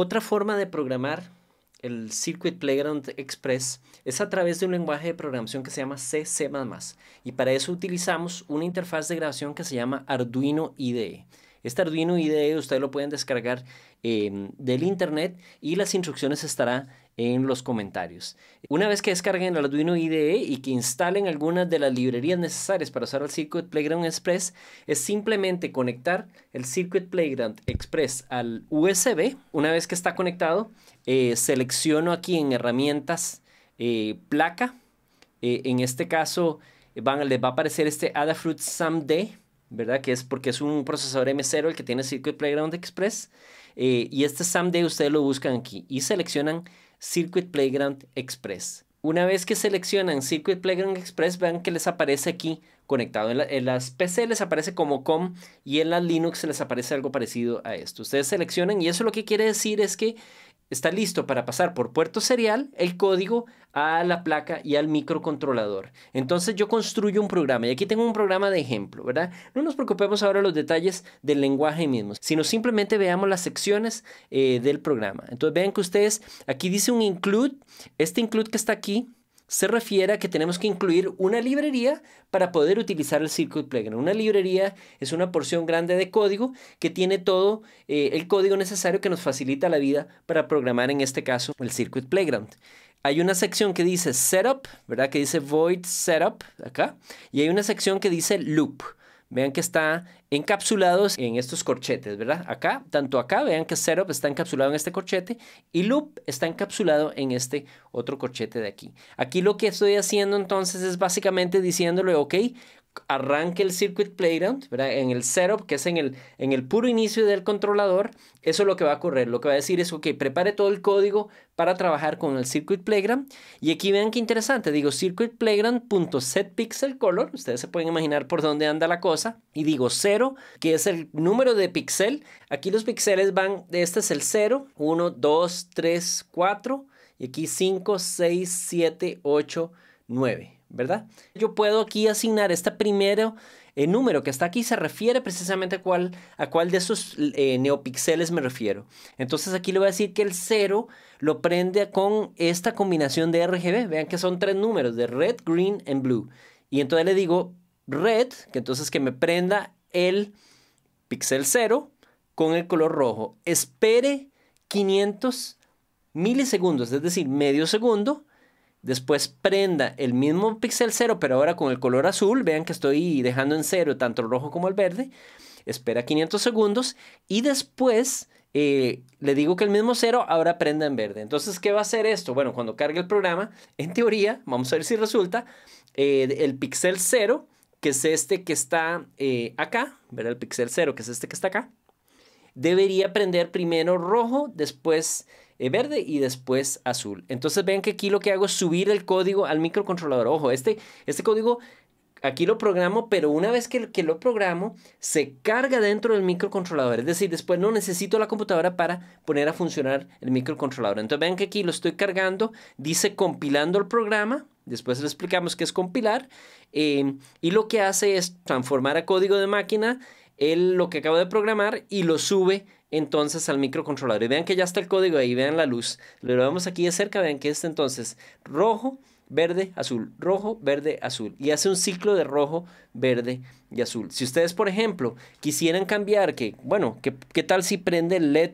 Otra forma de programar el Circuit Playground Express es a través de un lenguaje de programación que se llama CC++. Y para eso utilizamos una interfaz de grabación que se llama Arduino IDE. Este Arduino IDE ustedes lo pueden descargar Em, del Internet y las instrucciones estará en los comentarios. Una vez que descarguen el Arduino IDE y que instalen algunas de las librerías necesarias para usar el Circuit Playground Express, es simplemente conectar el Circuit Playground Express al USB. Una vez que está conectado, eh, selecciono aquí en herramientas eh, placa. Eh, en este caso, van, les va a aparecer este Adafruit SAMD ¿verdad? Que es porque es un procesador M0 el que tiene Circuit Playground Express. Eh, y este SAMD ustedes lo buscan aquí y seleccionan Circuit Playground Express. Una vez que seleccionan Circuit Playground Express, vean que les aparece aquí conectado. en, las PC les aparece como COM y en las Linux les aparece algo parecido a esto. Ustedes seleccionan y eso lo que quiere decir es que está listo para pasar por puerto serial el código a la placa y al microcontrolador. Entonces yo construyo un programa y aquí tengo un programa de ejemplo, ¿verdad? No nos preocupemos ahora los detalles del lenguaje mismo, sino simplemente veamos las secciones eh, del programa. Entonces vean que ustedes, aquí dice un include, este include que está aquí se refiere a que tenemos que incluir una librería para poder utilizar el Circuit Playground. Una librería es una porción grande de código que tiene todo eh, el código necesario que nos facilita la vida para programar en este caso el Circuit Playground. Hay una sección que dice setup, ¿verdad? Que dice void setup acá. Y hay una sección que dice loop vean que está encapsulados en estos corchetes, ¿verdad? Acá, tanto acá, vean que setup está encapsulado en este corchete y loop está encapsulado en este otro corchete de aquí. Aquí lo que estoy haciendo entonces es básicamente diciéndole, ok, arranque el circuit playground, en el setup, que es en el, en el puro inicio del controlador, eso es lo que va a correr. Lo que va a decir es, ok, prepare todo el código para trabajar con el circuit playground. Y aquí vean qué interesante, digo circuit playground.setPixelColor, ustedes se pueden imaginar por dónde anda la cosa, y digo 0, que es el número de píxel, Aquí los píxeles van, este es el 0, 1, 2, 3, 4, y aquí 5, 6, 7, 8, 9. ¿verdad? Yo puedo aquí asignar este primero eh, número que está aquí, se refiere precisamente a cuál, de esos eh, neopixeles me refiero. Entonces aquí le voy a decir que el 0 lo prende con esta combinación de RGB. Vean que son tres números de red, green and blue. Y entonces le digo red, que entonces que me prenda el pixel 0 con el color rojo. Espere 500 milisegundos, es decir, medio segundo, Después prenda el mismo pixel 0, pero ahora con el color azul. Vean que estoy dejando en cero tanto el rojo como el verde. Espera 500 segundos y después eh, le digo que el mismo 0 ahora prenda en verde. Entonces, ¿qué va a hacer esto? Bueno, cuando cargue el programa, en teoría, vamos a ver si resulta, eh, el pixel 0, que es este que está eh, acá, ver El pixel 0, que es este que está acá, debería prender primero rojo, después eh, verde y después azul. Entonces vean que aquí lo que hago es subir el código al microcontrolador. Ojo, este, este código aquí lo programo, pero una vez que, lo programo, se carga dentro del microcontrolador. Es decir, después no necesito la computadora para poner a funcionar el microcontrolador. Entonces vean que aquí lo estoy cargando, dice compilando el programa. Después le explicamos qué es compilar. Eh, y lo que hace es transformar a código de máquina él lo que acabo de programar y lo sube entonces al microcontrolador. Y vean que ya está el código ahí, vean la luz. Lo vemos aquí de cerca, vean que está entonces rojo, verde, azul, rojo, verde, azul. Y hace un ciclo de rojo, verde y azul. Si ustedes, por ejemplo, quisieran cambiar que, bueno, ¿qué, tal si prende el LED?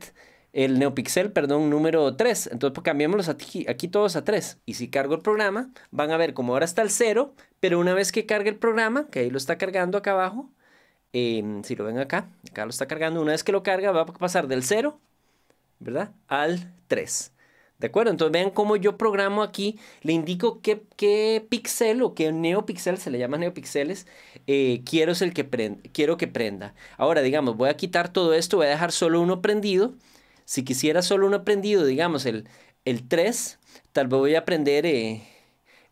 El NeoPixel, perdón, número 3. Entonces, pues, cambiémoslos aquí, todos a 3. Y si cargo el programa, van a ver como ahora está el 0, pero una vez que cargue el programa, que ahí lo está cargando acá abajo, Em, si lo ven acá, acá lo está cargando. Una vez que lo carga, va a pasar del 0, ¿verdad? Al 3. ¿De acuerdo? Entonces vean cómo yo programo aquí, le indico qué, qué pixel o qué neopixel, se le llama neopixeles, eh, quiero, es el que prenda, quiero que prenda. Ahora, digamos, voy a quitar todo esto, voy a dejar solo uno prendido. Si quisiera solo uno prendido, digamos, el, el 3, tal vez voy a prender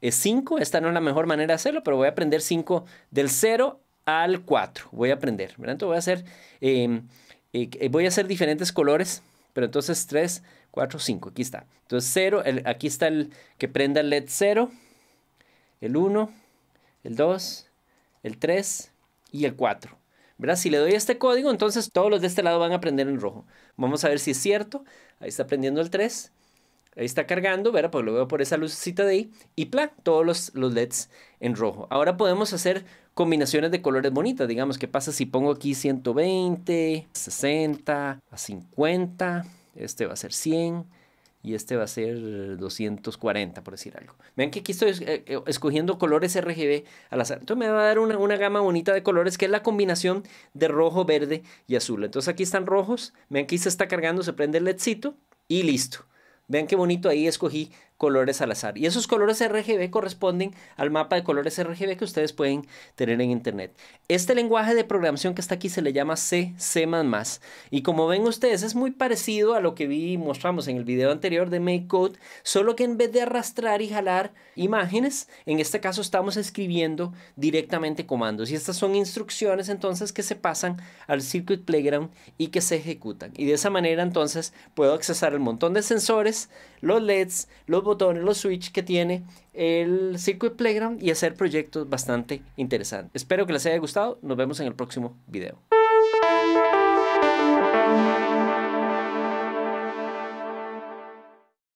5. Eh, Esta no es la mejor manera de hacerlo, pero voy a prender 5 del 0 al 4. Voy a aprender, ¿verdad? Entonces voy a hacer, em, eh, eh, voy a hacer diferentes colores, pero entonces 3, 4, 5, aquí está. Entonces 0, aquí está el que prenda el LED 0, el 1, el 2, el 3 y el 4. Si le doy este código, entonces todos los de este lado van a prender en rojo. Vamos a ver si es cierto. Ahí está prendiendo el 3. Ahí está cargando, pues lo veo por esa lucecita de ahí. Y plan, todos los, los LEDs en rojo. Ahora podemos hacer combinaciones de colores bonitas. Digamos, que pasa si pongo aquí 120, 60, a 50? Este va a ser 100 y este va a ser 240, por decir algo. Vean que aquí estoy eh, eh, escogiendo colores RGB al azar. Entonces me va a dar una, gama bonita de colores que es la combinación de rojo, verde y azul. Entonces aquí están rojos. Vean que aquí se está cargando, se prende el ledcito y listo. Vean qué bonito ahí escogí colores al azar. Y esos colores RGB corresponden al mapa de colores RGB que ustedes pueden tener en Internet. Este lenguaje de programación que está aquí se le llama C, C++. Y como ven ustedes, es muy parecido a lo que vi mostramos en el video anterior de MakeCode, solo que en vez de arrastrar y jalar imágenes, en este caso estamos escribiendo directamente comandos. Y estas son instrucciones entonces que se pasan al Circuit Playground y que se ejecutan. Y de esa manera entonces puedo accesar el montón de sensores, los LEDs, los botones, los switch que tiene el Circuit Playground y hacer proyectos bastante interesantes. Espero que les haya gustado. Nos vemos en el próximo video.